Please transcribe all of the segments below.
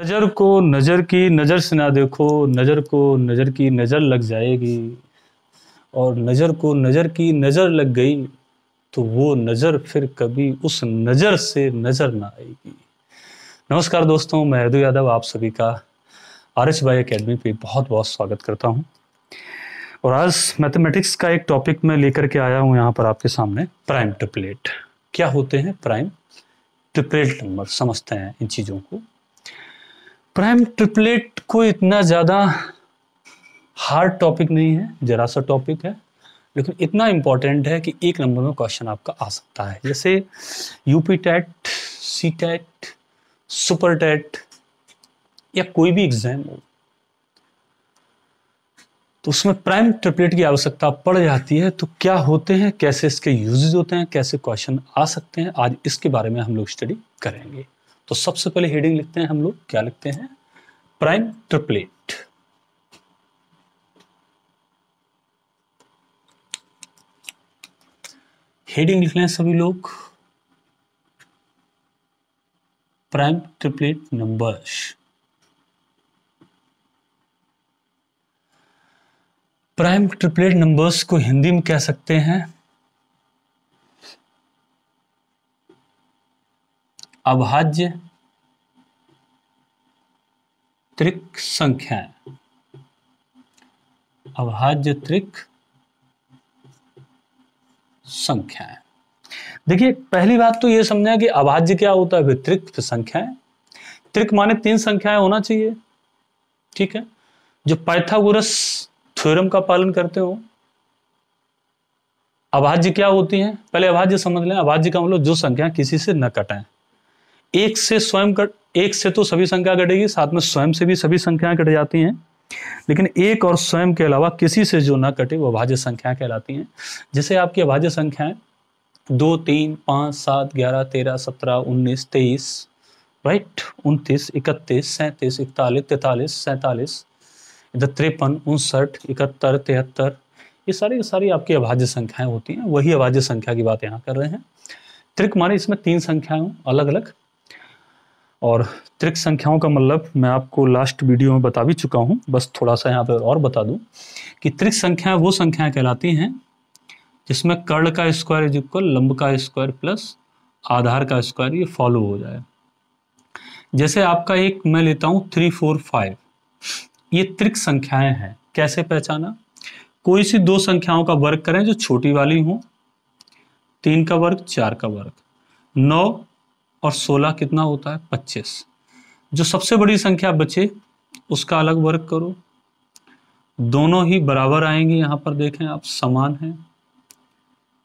नज़र को नज़र की नज़र से ना देखो नज़र को नज़र की नज़र लग जाएगी और नज़र को नज़र की नज़र लग गई तो वो नज़र फिर कभी उस नज़र से नज़र ना आएगी नमस्कार दोस्तों मैं हृदय यादव आप सभी का आर एच बाई अकेडमी पे बहुत बहुत स्वागत करता हूँ और आज मैथमेटिक्स का एक टॉपिक मैं लेकर के आया हूँ यहाँ पर आपके सामने प्राइम ट्रिपलेट क्या होते हैं प्राइम ट्रिपलेट नंबर समझते हैं इन चीज़ों को प्राइम ट्रिपलेट को इतना ज़्यादा हार्ड टॉपिक नहीं है जरा सा टॉपिक है लेकिन इतना इम्पॉर्टेंट है कि एक नंबर में क्वेश्चन आपका आ सकता है जैसे UP TET C TET super TET या कोई भी एग्जाम हो तो उसमें प्राइम ट्रिपलेट की आवश्यकता पड़ जाती है तो क्या होते हैं कैसे इसके यूजेज होते हैं कैसे क्वेश्चन आ सकते हैं आज इसके बारे में हम लोग स्टडी करेंगे तो सबसे पहले हेडिंग लिखते हैं हम लोग क्या लिखते हैं प्राइम ट्रिपलेट हेडिंग लिख लें सभी लोग prime triplet numbers prime triplet numbers को हिंदी में कह सकते हैं अभाज्य त्रिक संख्याएं अभाज्य त्रिक संख्याएं देखिए पहली बात तो यह समझा कि अभाज्य क्या होता है त्रिक संख्याएं त्रिक माने तीन संख्याएं होना चाहिए ठीक है जो पाइथागोरस थ्योरम का पालन करते हो अभाज्य क्या होती है पहले अभाज्य समझ लें अभाज्य का मतलब जो संख्या किसी से न कटाएं एक से स्वयं कट एक से तो सभी संख्या कटेगी साथ में स्वयं से भी सभी संख्या कट जाती हैं लेकिन एक और स्वयं के अलावा किसी से जो ना कटे वो अभाज्य संख्या कहलाती हैं जैसे आपकी अभाज्य संख्याएं दो तीन पाँच सात ग्यारह तेरह सत्रह उन्नीस तेईस राइट उनतीस इकतीस सैंतीस इकतालीस तैतालीस सैंतालीस इधर तिरपन उनसठ इकहत्तर तिहत्तर ये सारी सारी आपकी अभाज्य संख्याएं होती हैं वही अभाज्य संख्या की बात यहाँ कर रहे हैं त्रिक माने इसमें तीन संख्याएं अलग अलग और त्रिक संख्याओं का मतलब मैं आपको लास्ट वीडियो में बता भी चुका हूँ बस थोड़ा सा यहाँ पर और बता दूँ कि त्रिक संख्याएँ वो संख्याएँ कहलाती हैं जिसमें कर्ण का स्क्वायर इज इक्वल लंब का स्क्वायर प्लस आधार का स्क्वायर ये फॉलो हो जाए जैसे आपका एक मैं लेता हूँ थ्री फोर फाइव ये त्रिक संख्याएं हैं कैसे पहचाना कोई सी दो संख्याओं का वर्ग करें जो छोटी वाली हों तीन का वर्ग चार का वर्ग नौ और 16 कितना होता है 25 जो सबसे बड़ी संख्या बचे उसका अलग वर्ग करो दोनों ही बराबर आएंगे यहाँ पर देखें आप समान हैं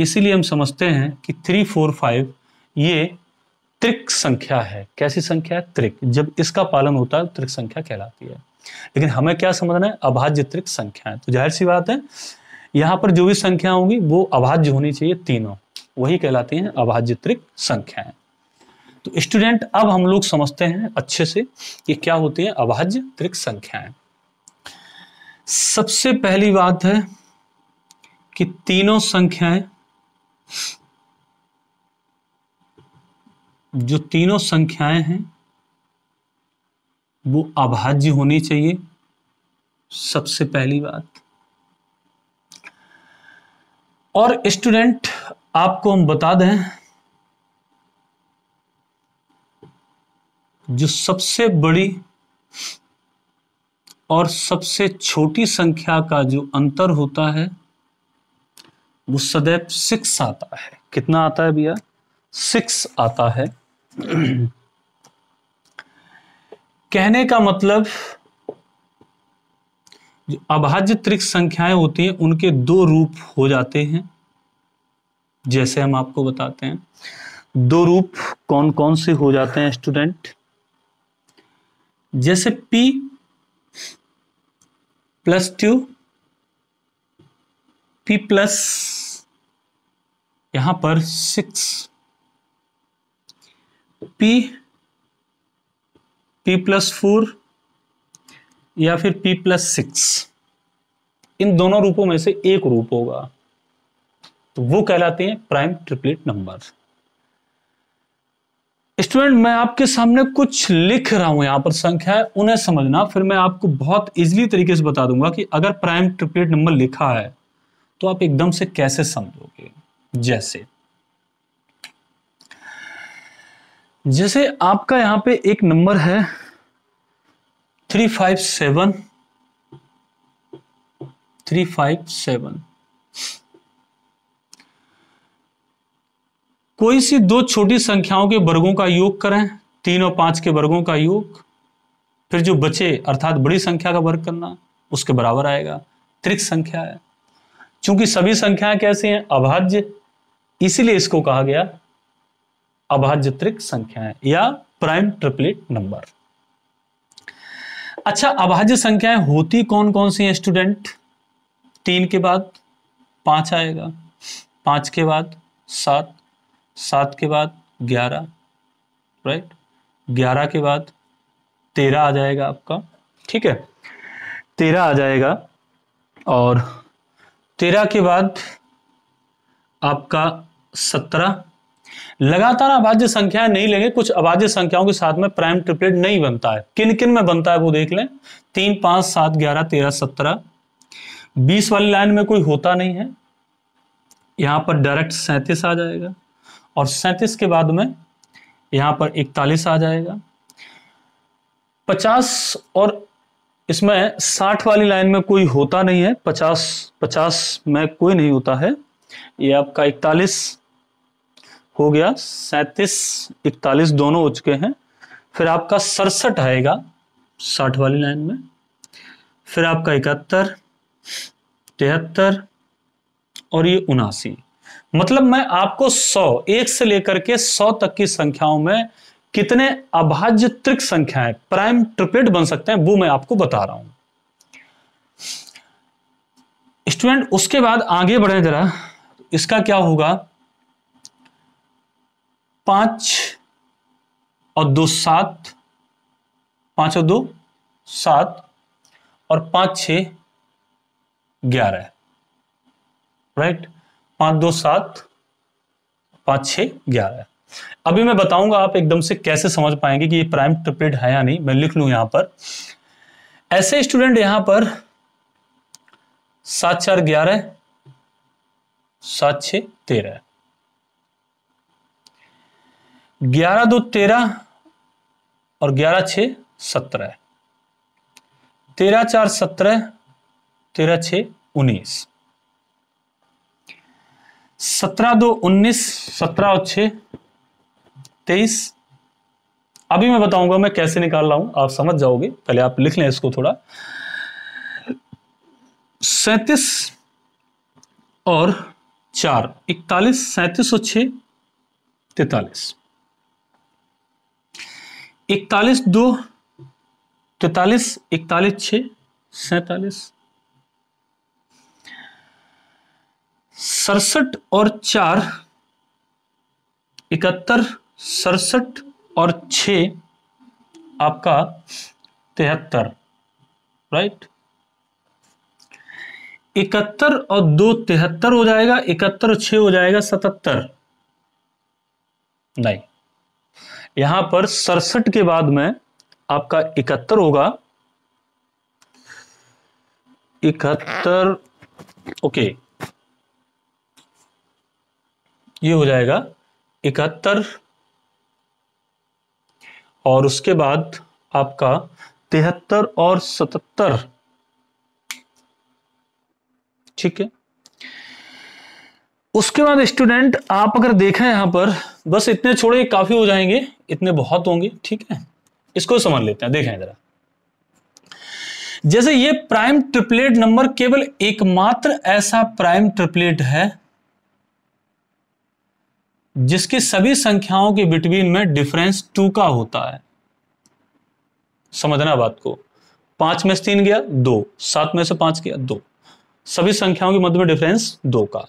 इसीलिए हम समझते हैं कि थ्री फोर फाइव ये त्रिक संख्या है कैसी संख्या है त्रिक जब इसका पालन होता है त्रिक संख्या कहलाती है लेकिन हमें क्या समझना है अभाज्य त्रिक संख्या है तो जाहिर सी बात है यहाँ पर जो भी संख्या होंगी वो अभाज्य होनी चाहिए तीनों वही कहलाती है अभाज्य त्रिक संख्याएं तो स्टूडेंट अब हम लोग समझते हैं अच्छे से कि क्या होती है अभाज्य त्रिक संख्याएं सबसे पहली बात है कि तीनों संख्याएं जो तीनों संख्याएं हैं वो अभाज्य होनी चाहिए सबसे पहली बात और स्टूडेंट आपको हम बता दें जो सबसे बड़ी और सबसे छोटी संख्या का जो अंतर होता है वो सदैव सिक्स आता है कितना आता है भैया सिक्स आता है कहने का मतलब जो अभाज्य त्रिक संख्याएं होती हैं उनके दो रूप हो जाते हैं जैसे हम आपको बताते हैं दो रूप कौन कौन से हो जाते हैं स्टूडेंट जैसे P plus two P plus यहां पर six P P plus four या फिर P प्लस सिक्स इन दोनों रूपों में से एक रूप होगा तो वो कहलाते हैं प्राइम ट्रिपलेट नंबर स्टूडेंट मैं आपके सामने कुछ लिख रहा हूं यहां पर संख्या है उन्हें समझना फिर मैं आपको बहुत इजीली तरीके से बता दूंगा कि अगर प्राइम ट्रिपलेट नंबर लिखा है तो आप एकदम से कैसे समझोगे जैसे जैसे आपका यहां पे एक नंबर है three five seven three five seven कोई सी दो छोटी संख्याओं के वर्गों का योग करें तीन और पांच के वर्गों का योग फिर जो बचे अर्थात बड़ी संख्या का वर्ग करना उसके बराबर आएगा त्रिक संख्या है क्योंकि सभी संख्याएं कैसे हैं अभाज्य इसीलिए इसको कहा गया अभाज्य त्रिक है या प्राइम ट्रिपलेट नंबर अच्छा अभाज्य संख्याएं होती कौन कौन सी हैं स्टूडेंट तीन के बाद पांच आएगा पांच के बाद सात सात के बाद ग्यारह राइट ग्यारह के बाद तेरह आ जाएगा आपका ठीक है तेरह आ जाएगा और तेरह के बाद आपका सत्रह लगातार अभाज्य संख्या नहीं लेंगे कुछ अभाज्य संख्याओं के साथ में प्राइम ट्रिपलेट नहीं बनता है किन किन में बनता है वो देख लें तीन पांच सात ग्यारह तेरह सत्रह बीस वाली लाइन में कोई होता नहीं है यहां पर डायरेक्ट सैंतीस आ जाएगा और सैंतीस के बाद में यहां पर इकतालीस आ जाएगा पचास और इसमें साठ वाली लाइन में कोई होता नहीं है पचास पचास में कोई नहीं होता है ये आपका इकतालीस हो गया सैतीस इकतालीस दोनों हो चुके हैं फिर आपका सड़सठ आएगा साठ वाली लाइन में फिर आपका इकहत्तर तिहत्तर और ये उनासी मतलब मैं आपको सौ एक से लेकर के सौ तक की संख्याओं में कितने अभाज्य त्रिक संख्याएं प्राइम ट्रिपलेट बन सकते हैं वो मैं आपको बता रहा हूं स्टूडेंट उसके बाद आगे बढ़े जरा इसका क्या होगा पांच और दो सात पांच और दो सात और पांच छ ग्यारह राइट right? पांच दो सात पांच छह ग्यारह अभी मैं बताऊंगा आप एकदम से कैसे समझ पाएंगे कि ये प्राइम ट्रिपलेट है या नहीं मैं लिख लू यहां पर ऐसे स्टूडेंट यहां पर सात चार ग्यारह सात छ तेरह ग्यारह दो तेरह और ग्यारह छ सत्रह तेरह चार सत्रह तेरह छ उन्नीस सत्रह दो उन्नीस सत्रह और छ तेईस अभी मैं बताऊंगा मैं कैसे निकाल रहा हूं आप समझ जाओगे पहले आप लिख लें इसको थोड़ा सैतीस और चार इकतालीस सैंतीस और छ तैतालीस इकतालीस दो तैतालीस इकतालीस छ सैतालीस सड़सठ और चार इकहत्तर सड़सठ और छ आपका तिहत्तर राइट इकहत्तर और दो तिहत्तर हो जाएगा इकहत्तर और छ हो जाएगा सतहत्तर नहीं यहां पर सड़सठ के बाद में आपका इकहत्तर होगा इकहत्तर ओके ये हो जाएगा इकहत्तर और उसके बाद आपका तिहत्तर और सतहत्तर ठीक है उसके बाद स्टूडेंट आप अगर देखें यहां पर बस इतने छोड़े काफी हो जाएंगे इतने बहुत होंगे ठीक है इसको समझ लेते हैं देखें जरा जैसे ये प्राइम ट्रिपलेट नंबर केवल एकमात्र ऐसा प्राइम ट्रिपलेट है जिसकी सभी संख्याओं के बिटवीन में डिफरेंस टू का होता है समझना बात को पांच में से तीन गया दो सात में से पांच गया दो सभी संख्याओं के मध्य में डिफरेंस दो का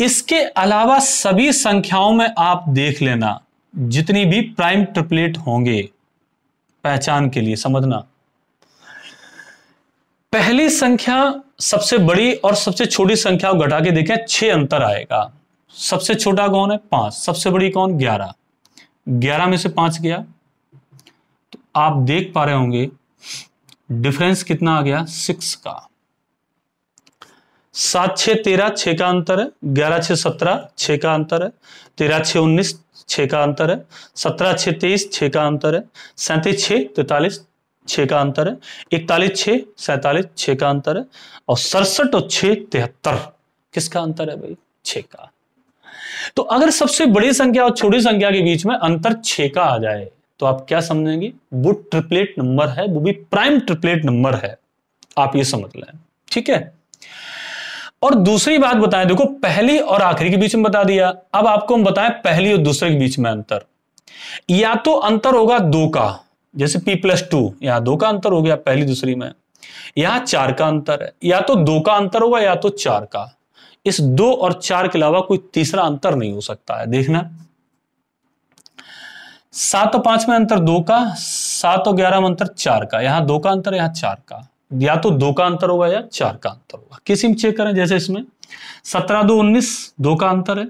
इसके अलावा सभी संख्याओं में आप देख लेना जितनी भी प्राइम ट्रिपलेट होंगे पहचान के लिए समझना पहली संख्या सबसे बड़ी और सबसे छोटी संख्या घटा के देखें छह अंतर आएगा सबसे छोटा कौन है पांच सबसे बड़ी कौन ग्यारह ग्यारह में से पांच गया तो आप देख पा रहे होंगे डिफरेंस कितना आ गया सिक्स का सात छः तेरह छः का अंतर है ग्यारह छः सत्रह छः का अंतर है तेरह छह उन्नीस छ का अंतर है सत्रह छ तेईस छ का अंतर है सैंतीस छह तैतालीस छह का अंतर है इकतालीस छः सैतालीस छः का अंतर है और सड़सठ और छः तिहत्तर किसका अंतर है भाई छः का तो अगर सबसे बड़ी संख्या और छोटी संख्या के बीच में अंतर छ का आ जाए तो आप क्या समझेंगे वो ट्रिपलेट नंबर है वो भी प्राइम ट्रिपलेट नंबर है आप ये समझ लें ठीक है और दूसरी बात बताएं देखो पहली और आखिरी के बीच में बता दिया अब आपको हम बताएं पहली और दूसरे के बीच में अंतर या तो अंतर होगा दो का जैसे पी प्लस टू यहां दो का अंतर हो गया पहली दूसरी में यहां चार का अंतर है या तो दो का अंतर होगा या तो चार का इस दो और चार के अलावा कोई तीसरा अंतर नहीं हो सकता है देखना सात और पांच में अंतर दो का सात और ग्यारह में अंतर चार का यहां दो का अंतर यहां चार का या तो दो का अंतर होगा या चार का अंतर होगा किसी में चेक करें जैसे इसमें सत्रह दो उन्नीस दो का अंतर है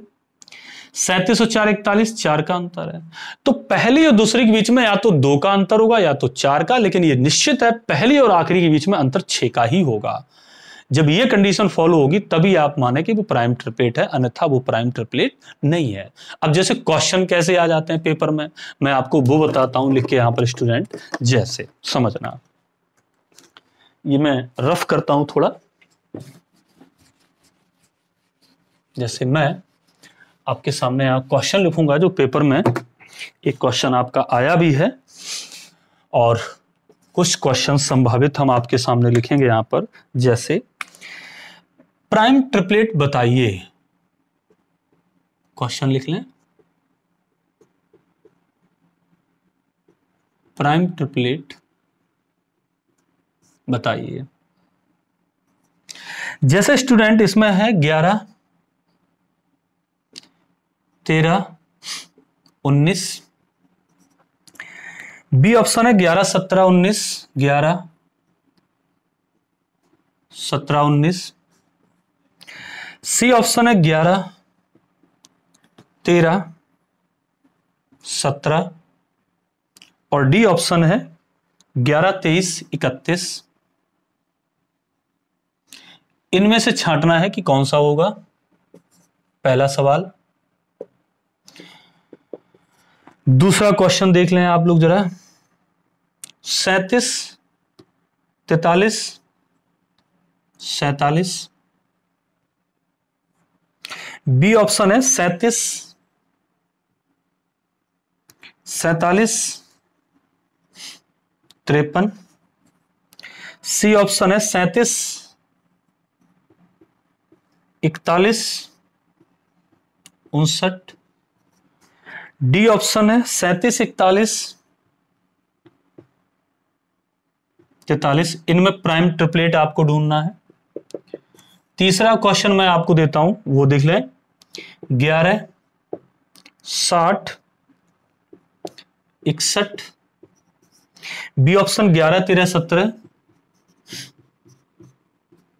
सैंतीस और चार इकतालीस चार का अंतर है तो पहली और दूसरी के बीच में या तो दो का अंतर होगा या तो चार का लेकिन ये निश्चित है पहली और आखिरी के बीच में अंतर छह का ही होगा जब ये कंडीशन फॉलो होगी तभी आप माने कि वो प्राइम ट्रिपलेट है अन्यथा वो प्राइम ट्रिपलेट नहीं है अब जैसे क्वेश्चन कैसे आ जाते हैं पेपर में मैं आपको वो बताता हूं लिख के यहां पर स्टूडेंट जैसे समझना ये मैं रफ करता हूं थोड़ा जैसे मैं आपके सामने यहां क्वेश्चन लिखूंगा जो पेपर में एक क्वेश्चन आपका आया भी है और कुछ क्वेश्चन संभावित हम आपके सामने लिखेंगे यहां पर जैसे प्राइम ट्रिपलेट बताइए क्वेश्चन लिख लें प्राइम ट्रिपलेट बताइए जैसे स्टूडेंट इसमें है ग्यारह तेरह उन्नीस बी ऑप्शन है ग्यारह सत्रह उन्नीस ग्यारह सत्रह उन्नीस सी ऑप्शन है ग्यारह तेरह सत्रह और डी ऑप्शन है ग्यारह तेईस इकतीस इनमें से छांटना है कि कौन सा होगा पहला सवाल दूसरा क्वेश्चन देख लें आप लोग जरा सैतीस तैतालीस सैतालीस बी ऑप्शन है सैतीस सैतालीस त्रेपन सी ऑप्शन है सैतीस इकतालीस उनसठ डी ऑप्शन है सैतीस इकतालीस तैतालीस इनमें प्राइम ट्रिपलेट आपको ढूंढना है तीसरा क्वेश्चन मैं आपको देता हूं वो देख लें ग्यारह साठ इकसठ बी ऑप्शन ग्यारह तेरह सत्रह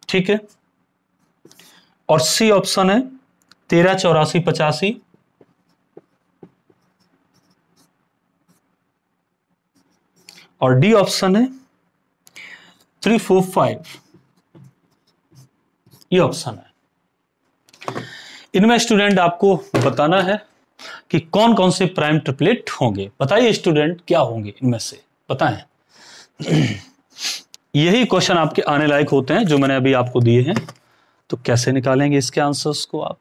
ठीक है और सी ऑप्शन है तेरह चौरासी पचासी और डी ऑप्शन है थ्री फोर फाइव ये ऑप्शन है इनमें स्टूडेंट आपको बताना है कि कौन कौन से प्राइम ट्रिपलेट होंगे बताइए स्टूडेंट क्या होंगे इनमें से बताएं यही क्वेश्चन आपके आने लायक होते हैं जो मैंने अभी आपको दिए हैं तो कैसे निकालेंगे इसके आंसर्स को आप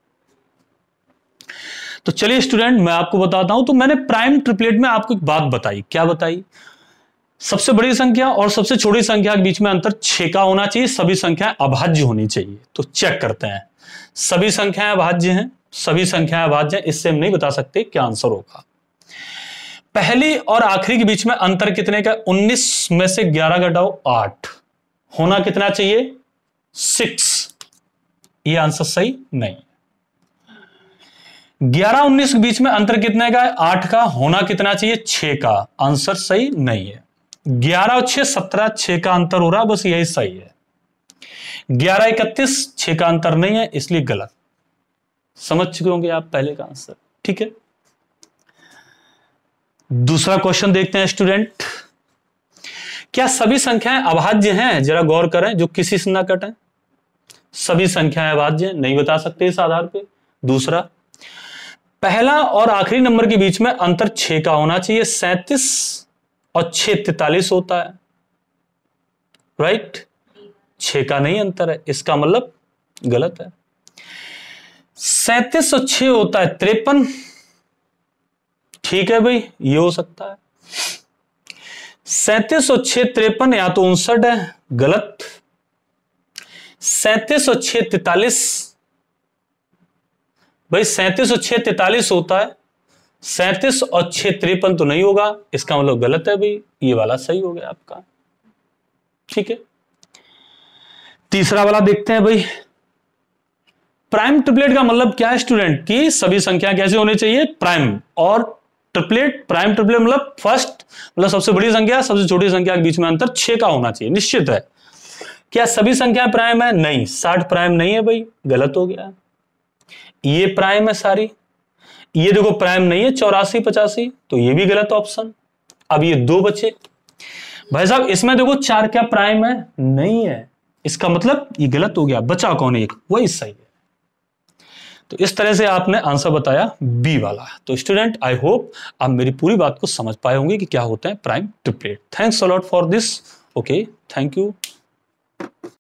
तो चलिए स्टूडेंट मैं आपको बताता हूं तो मैंने प्राइम ट्रिपलेट में आपको एक बात बताई क्या बताई सबसे बड़ी संख्या और सबसे छोटी संख्या के बीच में अंतर छे का होना चाहिए सभी संख्याएं अभाज्य होनी चाहिए तो चेक करते हैं सभी संख्याएं अभाज्य हैं सभी संख्याएं अभाज्य हैं इससे हम नहीं बता सकते क्या आंसर होगा पहली और आखिरी के बीच में अंतर कितने का 19 में से 11 घटाओ 8 होना कितना चाहिए सिक्स ये आंसर सही नहीं ग्यारह उन्नीस के बीच में अंतर कितने का है आठ का होना कितना चाहिए छह का आंसर सही नहीं है ग्यारह और छह सत्रह छह का अंतर हो रहा है बस यही सही है ग्यारह इकतीस छह का अंतर नहीं है इसलिए गलत समझ चुके होंगे आप पहले का आंसर ठीक है दूसरा क्वेश्चन देखते हैं स्टूडेंट क्या सभी संख्याएं अभाज्य हैं जरा गौर करें जो किसी से ना कटें सभी संख्याएं अभाज्य नहीं बता सकते इस आधार पे दूसरा पहला और आखिरी नंबर के बीच में अंतर छह का होना चाहिए सैंतीस और छ तैतालीस होता है राइट छ का नहीं अंतर है इसका मतलब गलत है सैतीस और छ होता है त्रेपन ठीक है भाई ये हो सकता है सैतीस और छह त्रेपन या तो उनसठ है गलत सैतीस और छह तैतालीस भाई सैतीस और छह तैतालीस होता है सैतीस और छह त्रेपन तो नहीं होगा इसका मतलब गलत है भाई ये वाला सही हो गया आपका ठीक है तीसरा वाला देखते हैं भाई प्राइम ट्रिपलेट का मतलब क्या है स्टूडेंट की सभी संख्या कैसे होनी चाहिए प्राइम और ट्रिपलेट प्राइम ट्रिपलेट मतलब फर्स्ट मतलब सबसे बड़ी संख्या सबसे छोटी संख्या के बीच में अंतर छह का होना चाहिए निश्चित है क्या सभी संख्या प्राइम है नहीं साठ प्राइम नहीं है भाई गलत हो गया ये प्राइम है सारी ये देखो प्राइम नहीं है चौरासी पचासी तो ये भी गलत ऑप्शन अब ये दो बचे भाई साहब इसमें देखो चार क्या प्राइम है नहीं है इसका मतलब ये गलत हो गया बचा कौन एक वही सही है तो इस तरह से आपने आंसर बताया बी वाला तो स्टूडेंट आई होप आप मेरी पूरी बात को समझ पाए होंगे कि क्या होता है prime triplet thanks a lot for this okay thank you